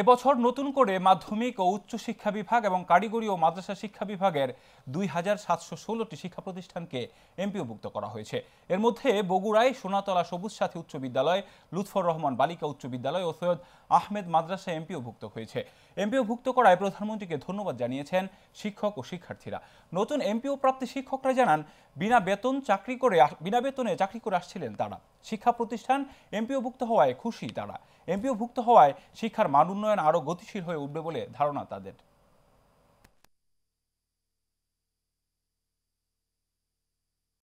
এবছর নতুন করে মাধ্যমিক ও উচ্চ শিক্ষা বিভাগ এবং কারিগরি ও মাদ্রাসা শিক্ষা বিভাগের দুই হাজার সাতশো ষোলোটি শিক্ষা প্রতিষ্ঠানকে এমপিওভুক্ত করা হয়েছে এর মধ্যে বগুড়ায় সোনাতলা সবুজ সাথী উচ্চ বিদ্যালয় লুৎফর রহমান বালিকা উচ্চ বিদ্যালয় ও সৈয়দ আহমেদ মাদ্রাসা এমপিওভুক্ত হয়েছে এমপিওভুক্ত করায় প্রধানমন্ত্রীকে ধন্যবাদ জানিয়েছেন শিক্ষক ও শিক্ষার্থীরা নতুন এমপিও প্রাপ্তি শিক্ষকরা জানান বিনা বেতন চাকরি করে বিনা বেতনে চাকরি করে আসছিলেন তারা শিক্ষা প্রতিষ্ঠান এমপিওভুক্ত হওয়ায় খুশি তারা এমপিওভুক্ত হওয়ায় শিক্ষার মান উন্নয়ন আরও গতিশীল হয়ে উঠবে বলে ধারণা তাদের